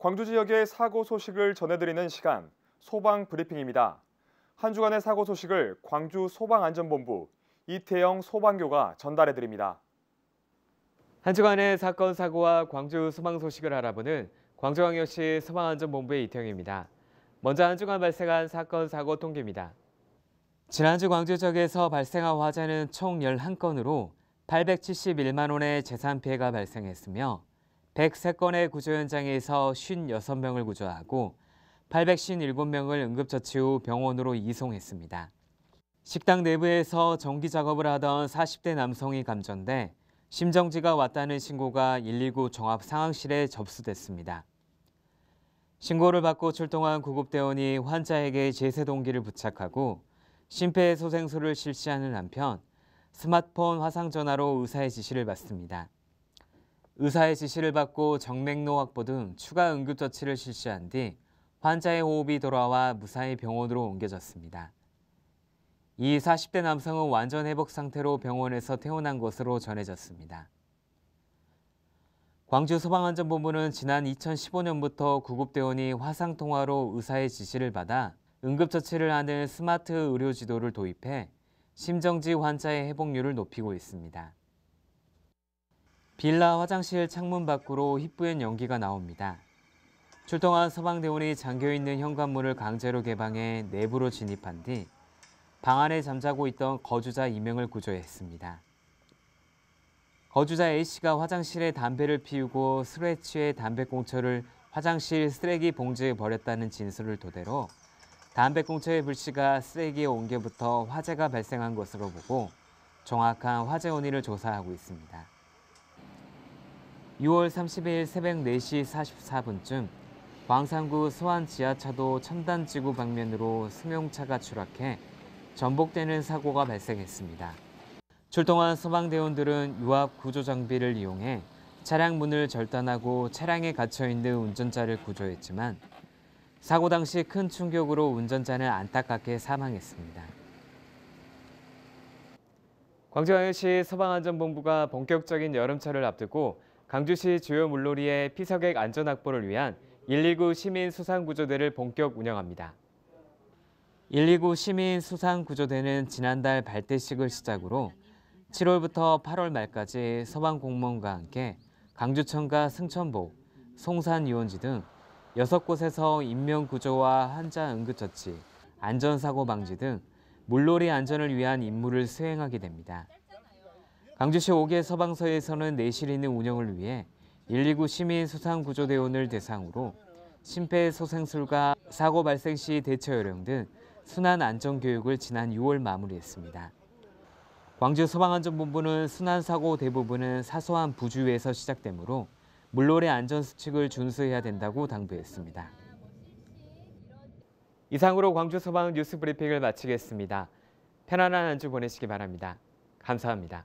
광주 지역의 사고 소식을 전해드리는 시간 소방 브리핑입니다. 한 주간의 사고 소식을 광주 소방안전본부 이태영 소방교가 전달해드립니다. 한 주간의 사건 사고와 광주 소방 소식을 알아보는 광주광역시 소방안전본부의 이태영입니다. 먼저 한 주간 발생한 사건 사고 통계입니다. 지난주 광주 지역에서 발생한 화재는 총 11건으로 871만 원의 재산 피해가 발생했으며 103건의 구조 현장에서 56명을 구조하고 857명을 응급처치 후 병원으로 이송했습니다. 식당 내부에서 정기 작업을 하던 40대 남성이 감전돼 심정지가 왔다는 신고가 119 종합 상황실에 접수됐습니다. 신고를 받고 출동한 구급대원이 환자에게 제세동기를 부착하고 심폐소생술을 실시하는 한편 스마트폰 화상전화로 의사의 지시를 받습니다. 의사의 지시를 받고 정맥노 확보 등 추가 응급조치를 실시한 뒤 환자의 호흡이 돌아와 무사히 병원으로 옮겨졌습니다. 이 40대 남성은 완전 회복 상태로 병원에서 퇴원한 것으로 전해졌습니다. 광주소방안전본부는 지난 2015년부터 구급대원이 화상통화로 의사의 지시를 받아 응급처치를 하는 스마트 의료지도를 도입해 심정지 환자의 회복률을 높이고 있습니다. 빌라 화장실 창문 밖으로 희뿌연 연기가 나옵니다. 출동한 소방대원이 잠겨있는 현관문을 강제로 개방해 내부로 진입한 뒤 방 안에 잠자고 있던 거주자 2명을 구조했습니다. 거주자 A씨가 화장실에 담배를 피우고 술에 취해 담배꽁초를 화장실 쓰레기 봉지에 버렸다는 진술을 토대로 담배꽁초의 불씨가 쓰레기에 옮겨붙어 화재가 발생한 것으로 보고 정확한 화재 원인을 조사하고 있습니다. 6월 30일 새벽 4시 44분쯤 광산구 소안 지하차도 첨단지구 방면으로 승용차가 추락해 전복되는 사고가 발생했습니다. 출동한 소방대원들은 유압 구조 장비를 이용해 차량 문을 절단하고 차량에 갇혀 있는 운전자를 구조했지만 사고 당시 큰 충격으로 운전자는 안타깝게 사망했습니다. 광주광역시 소방안전본부가 본격적인 여름철을 앞두고 강주시 주요 물놀이의 피서객 안전 확보를 위한 119 시민 수상 구조대를 본격 운영합니다. 119 시민 수상 구조대는 지난달 발대식을 시작으로 7월부터 8월 말까지 서방 공무원과 함께 강주청과 승천보, 송산 유원지 등 6곳에서 인명 구조와 환자 응급처치, 안전사고 방지 등 물놀이 안전을 위한 임무를 수행하게 됩니다. 광주시 5개 서방서에서는 내실 있는 운영을 위해 1 1 9 시민 수상 구조대원을 대상으로 심폐소생술과 사고 발생 시 대처 요령 등 순환 안전 교육을 지난 6월 마무리했습니다. 광주 소방안전본부는 순환 사고 대부분은 사소한 부주의에서 시작되므로 물놀이 안전 수칙을 준수해야 된다고 당부했습니다. 이상으로 광주 소방 뉴스 브리핑을 마치겠습니다. 편안한 한 주 보내시기 바랍니다. 감사합니다.